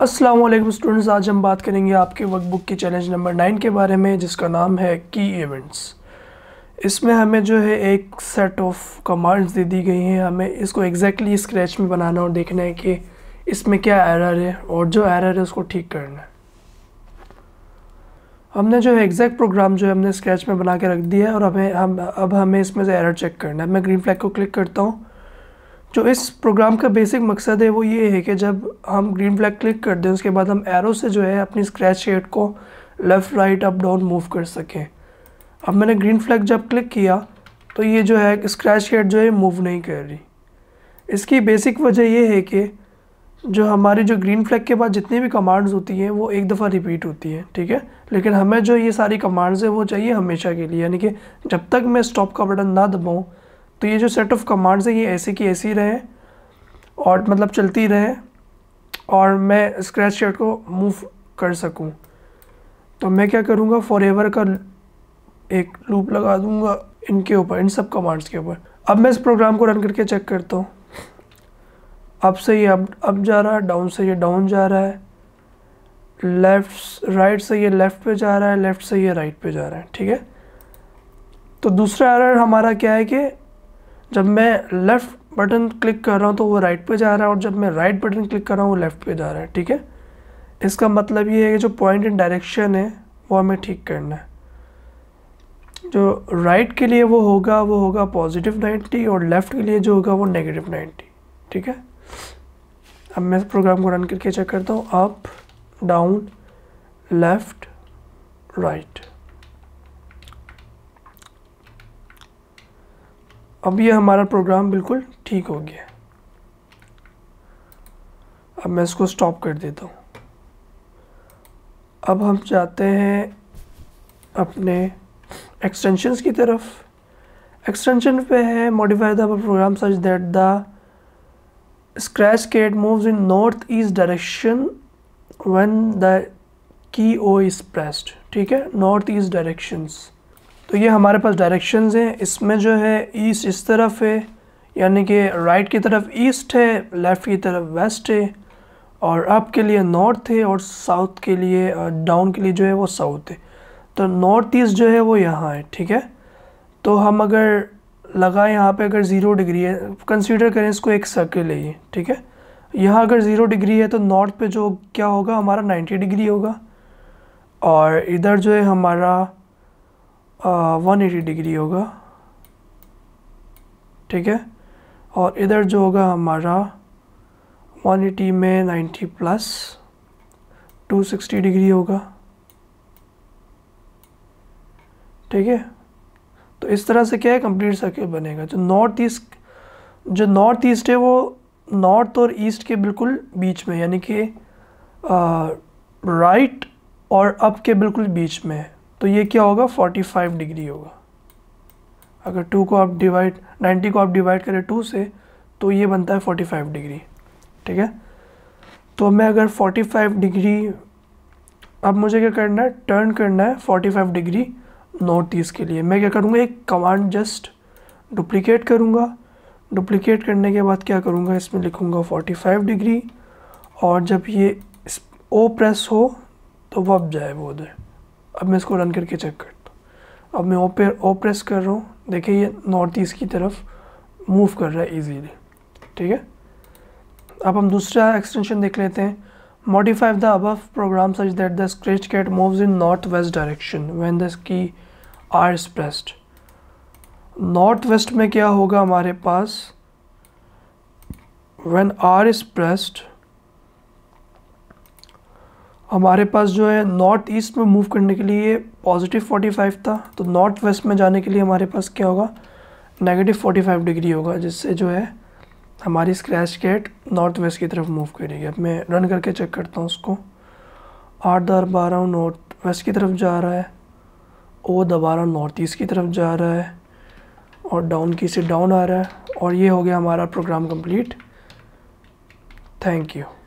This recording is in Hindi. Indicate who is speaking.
Speaker 1: अस्सलाम वालेकुम स्टूडेंट्स आज हम बात करेंगे आपके वर्कबुक के चैलेंज नंबर नाइन के बारे में जिसका नाम है की इवेंट्स इसमें हमें जो है एक सेट ऑफ कमांड्स दे दी गई हैं हमें इसको एग्जैक्टली exactly स्क्रैच में बनाना और देखना है कि इसमें क्या एरर है और जो एरर है उसको ठीक करना है हमने जो है एग्जैक्ट प्रोग्राम जो है हमने स्क्रैच में बना के रख दिया है और हमें हम अब हमें इसमें से एरर चेक करना है मैं ग्रीन फ्लैग को क्लिक करता हूँ जो इस प्रोग्राम का बेसिक मकसद है वो ये है कि जब हम ग्रीन फ्लैग क्लिक कर दें उसके बाद हम एरो से जो है अपनी स्क्रैच शेड को left right up down move कर सकें अब मैंने ग्रीन फ्लैग जब क्लिक किया तो ये जो है स्क्रैच शेड जो है मूव नहीं कर रही इसकी बेसिक वजह ये है कि जो हमारी जो ग्रीन फ्लैग के बाद जितनी भी कमांड्स होती हैं वो एक दफ़ा रिपीट होती हैं ठीक है लेकिन हमें जो ये सारी कमांड्स हैं वो चाहिए हमेशा के लिए यानी कि जब तक मैं स्टॉप का बटन ना दबाऊँ तो ये जो सेट ऑफ कमांड्स है ये ऐसे की ऐसी रहे और मतलब चलती रहे और मैं स्क्रैच शर्ट को मूव कर सकूं तो मैं क्या करूँगा फॉर एवर का एक लूप लगा दूँगा इनके ऊपर इन सब कमांड्स के ऊपर अब मैं इस प्रोग्राम को रन करके चेक करता हूँ अप से ये अप अप जा रहा है डाउन से ये डाउन जा रहा है लेफ्ट राइट से ये लेफ़्ट पे जा रहा है लेफ़्ट से ये राइट पे जा रहा है ठीक है तो दूसरा एरर हमारा क्या है कि जब मैं लेफ़्ट बटन क्लिक कर रहा हूँ तो वो राइट पे जा रहा है और जब मैं राइट बटन क्लिक कर रहा हूँ वो लेफ़्ट पे जा रहा है ठीक है इसका मतलब ये है कि जो पॉइंट इन डायरेक्शन है वो हमें ठीक करना है जो राइट right के लिए वो होगा वो होगा पॉजिटिव नाइन्टी और लेफ़्ट के लिए जो होगा वो नेगेटिव नाइन्टी ठीक है अब मैं इस प्रोग्राम को रन करके चेक करता हूँ अप डाउन लेफ़्ट राइट अब ये हमारा प्रोग्राम बिल्कुल ठीक हो गया अब मैं इसको स्टॉप कर देता हूँ अब हम जाते हैं अपने एक्सटेंशंस की तरफ एक्सटेंशन पे है modify the program such that the scratch cat moves in north east direction when the key O is pressed ठीक है नॉर्थ ईस्ट डायरेक्शंस तो ये हमारे पास डायरेक्शंस हैं इसमें जो है ईस्ट इस तरफ है यानी कि राइट की तरफ ईस्ट है लेफ़्ट की तरफ वेस्ट है और अप के लिए नॉर्थ है और साउथ के लिए डाउन के लिए जो है वो साउथ है तो नॉर्थ ईस्ट जो है वो यहाँ है ठीक है तो हम अगर लगाएं यहाँ पे अगर ज़ीरो डिग्री है कंसीडर करें इसको एक सर्कल है ये ठीक है यहाँ अगर ज़ीरो डिग्री है तो नॉर्थ पे जो क्या होगा हमारा नाइन्टी डिग्री होगा और इधर जो है हमारा वन एटी डिग्री होगा ठीक है और इधर जो होगा हमारा 180 में 90 प्लस 260 डिग्री होगा ठीक है तो इस तरह से क्या है कंप्लीट सर्किल बनेगा जो नॉर्थ ईस्ट जो नॉर्थ ईस्ट है वो नॉर्थ और ईस्ट के बिल्कुल बीच में यानी कि राइट और अप के बिल्कुल बीच में है तो ये क्या होगा 45 डिग्री होगा अगर टू को आप डिवाइड 90 को आप डिवाइड करें टू से तो ये बनता है 45 डिग्री ठीक है तो मैं अगर 45 डिग्री अब मुझे क्या करना है टर्न करना है 45 डिग्री नॉर्थ ईस्ट के लिए मैं क्या करूँगा एक कमांड जस्ट डुप्लीकेट करूँगा डुप्लीकेट करने के बाद क्या करूँगा इसमें लिखूँगा फोर्टी डिग्री और जब ये ओ प्रेस हो तो वब जाए वो उधर अब मैं इसको रन करके चेक करता हूँ अब मैं ओ प्रेस कर रहा हूँ देखिए ये नॉर्थ ईस्ट की तरफ मूव कर रहा है इजीली ठीक है अब हम दूसरा एक्सटेंशन देख लेते हैं मॉडिफाई द अब program such that the scratch cat move in north west direction when the key R is pressed north west में क्या होगा हमारे पास व्हेन आर इज प्रेस्ड हमारे पास जो है नॉर्थ ईस्ट में मूव करने के लिए पॉजिटिव 45 था तो नॉर्थ वेस्ट में जाने के लिए हमारे पास क्या होगा नेगेटिव 45 डिग्री होगा जिससे जो है हमारी स्क्रैच गेट नॉर्थ वेस्ट की तरफ मूव करेगी अब मैं रन करके चेक करता हूँ उसको आठ दर बारह नॉर्थ वेस्ट की तरफ जा रहा है ओ दबारा नॉर्थ ईस्ट की तरफ जा रहा है और डाउन की से डाउन आ रहा है और ये हो गया हमारा प्रोग्राम कंप्लीट थैंक यू